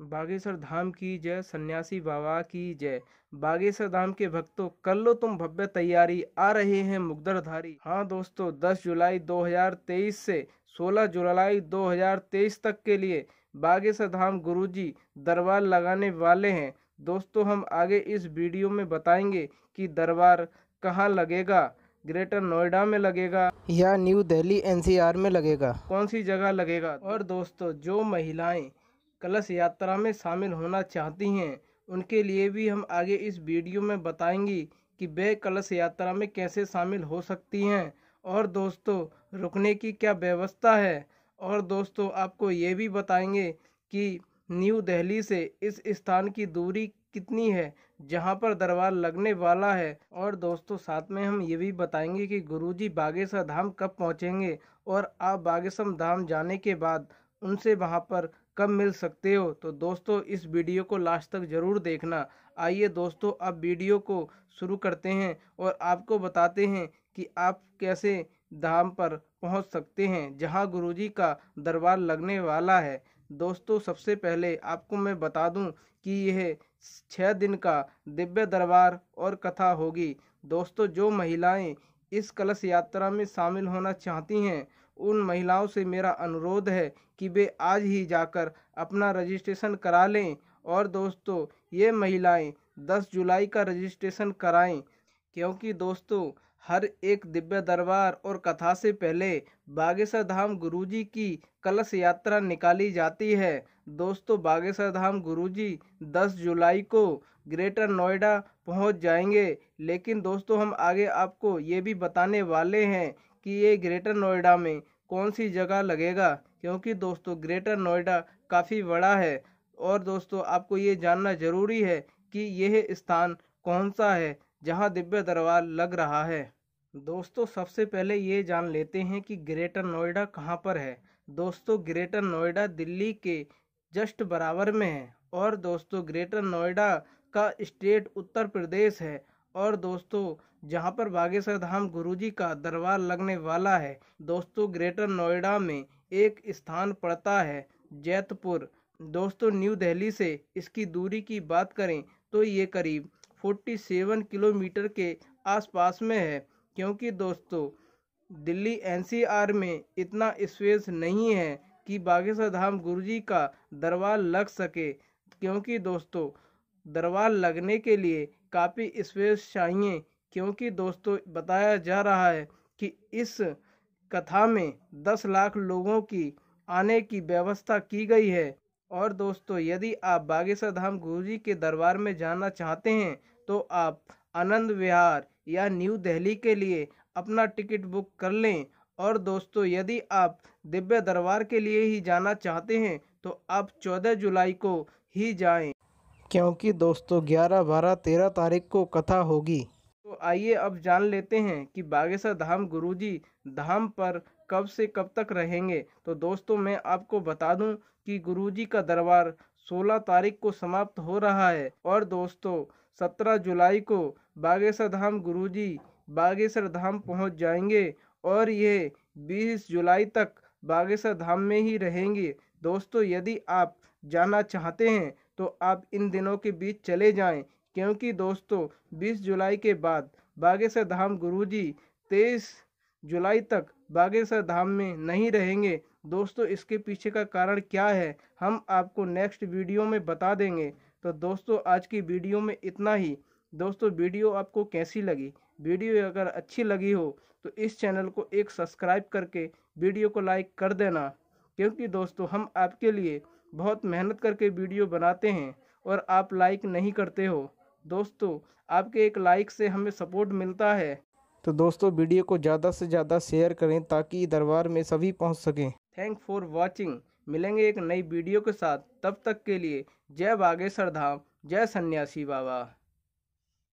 बागेश्वर धाम की जय सन्यासी बाबा की जय बागेश्वर धाम के भक्तों कर लो तुम भव्य तैयारी आ रहे हैं मुग्धरधारी हाँ दोस्तों 10 जुलाई 2023 से 16 जुलाई 2023 तक के लिए बागेश्वर धाम गुरुजी दरबार लगाने वाले हैं दोस्तों हम आगे इस वीडियो में बताएंगे कि दरबार कहाँ लगेगा ग्रेटर नोएडा में लगेगा या न्यू दिल्ली एनसीआर में लगेगा कौन सी जगह लगेगा और दोस्तों जो महिलाएं कलश यात्रा में शामिल होना चाहती हैं उनके लिए भी हम आगे इस वीडियो में बताएंगी कि वे कलश यात्रा में कैसे शामिल हो सकती हैं और दोस्तों रुकने की क्या व्यवस्था है और दोस्तों आपको ये भी बताएंगे कि न्यू दिल्ली से इस स्थान की दूरी कितनी है जहां पर दरबार लगने वाला है और दोस्तों साथ में हम ये भी बताएंगे कि गुरुजी बागेश्वर धाम कब पहुंचेंगे और आप बागेश्वर धाम जाने के बाद उनसे वहां पर कब मिल सकते हो तो दोस्तों इस वीडियो को लास्ट तक ज़रूर देखना आइए दोस्तों अब वीडियो को शुरू करते हैं और आपको बताते हैं कि आप कैसे धाम पर पहुंच सकते हैं जहां गुरुजी का दरबार लगने वाला है दोस्तों सबसे पहले आपको मैं बता दूं कि यह छः दिन का दिव्य दरबार और कथा होगी दोस्तों जो महिलाएं इस कलश यात्रा में शामिल होना चाहती हैं उन महिलाओं से मेरा अनुरोध है कि वे आज ही जाकर अपना रजिस्ट्रेशन करा लें और दोस्तों ये महिलाएं 10 जुलाई का रजिस्ट्रेशन कराएं क्योंकि दोस्तों हर एक दिव्य दरबार और कथा से पहले बागेश्वर धाम गुरुजी की कलश यात्रा निकाली जाती है दोस्तों बागेश्वर धाम गुरुजी 10 जुलाई को ग्रेटर नोएडा पहुंच जाएंगे लेकिन दोस्तों हम आगे आपको ये भी बताने वाले हैं कि ये ग्रेटर नोएडा में कौन सी जगह लगेगा क्योंकि दोस्तों ग्रेटर नोएडा काफ़ी बड़ा है और दोस्तों आपको ये जानना ज़रूरी है कि यह स्थान कौन सा है जहाँ दिव्य दरबार लग रहा है दोस्तों सबसे पहले ये जान लेते हैं कि ग्रेटर नोएडा कहाँ पर है दोस्तों ग्रेटर नोएडा दिल्ली के जस्ट बराबर में है और दोस्तों ग्रेटर नोएडा का स्टेट उत्तर प्रदेश है और दोस्तों जहां पर बागेश्वर धाम गुरुजी का दरबार लगने वाला है दोस्तों ग्रेटर नोएडा में एक स्थान पड़ता है जैतपुर दोस्तों न्यू दिल्ली से इसकी दूरी की बात करें तो ये करीब 47 किलोमीटर के आसपास में है क्योंकि दोस्तों दिल्ली एनसीआर में इतना स्पेस नहीं है कि बागेश्वर धाम जी का दरबार लग सके क्योंकि दोस्तों दरबार लगने के लिए काफ़ी स्पेस चाहिए क्योंकि दोस्तों बताया जा रहा है कि इस कथा में दस लाख लोगों की आने की व्यवस्था की गई है और दोस्तों यदि आप बागेश्वर धाम गुरु जी के दरबार में जाना चाहते हैं तो आप आनंद विहार या न्यू दिल्ली के लिए अपना टिकट बुक कर लें और दोस्तों यदि आप दिव्य दरबार के लिए ही जाना चाहते हैं तो आप 14 जुलाई को ही जाएं क्योंकि दोस्तों 11, 12, 13 तारीख को कथा होगी आइए अब जान लेते हैं कि बागेश्वर धाम गुरुजी धाम पर कब से कब तक रहेंगे तो दोस्तों मैं आपको बता दूं कि गुरुजी का दरबार 16 तारीख को समाप्त हो रहा है और दोस्तों 17 जुलाई को बागेश्वर धाम गुरुजी बागेश्वर धाम पहुंच जाएंगे और ये 20 जुलाई तक बागेश्वर धाम में ही रहेंगे दोस्तों यदि आप जाना चाहते हैं तो आप इन दिनों के बीच चले जाएं क्योंकि दोस्तों 20 जुलाई के बाद बागेश्वर धाम गुरुजी 23 जुलाई तक बागेश्वर धाम में नहीं रहेंगे दोस्तों इसके पीछे का कारण क्या है हम आपको नेक्स्ट वीडियो में बता देंगे तो दोस्तों आज की वीडियो में इतना ही दोस्तों वीडियो आपको कैसी लगी वीडियो अगर अच्छी लगी हो तो इस चैनल को एक सब्सक्राइब करके वीडियो को लाइक कर देना क्योंकि दोस्तों हम आपके लिए बहुत मेहनत करके वीडियो बनाते हैं और आप लाइक नहीं करते हो दोस्तों आपके एक लाइक से हमें सपोर्ट मिलता है तो दोस्तों वीडियो को ज़्यादा से ज़्यादा शेयर करें ताकि दरबार में सभी पहुंच सकें थैंक फॉर वॉचिंग मिलेंगे एक नई वीडियो के साथ तब तक के लिए जय बागेश्वर धाम जय सन्यासी बाबा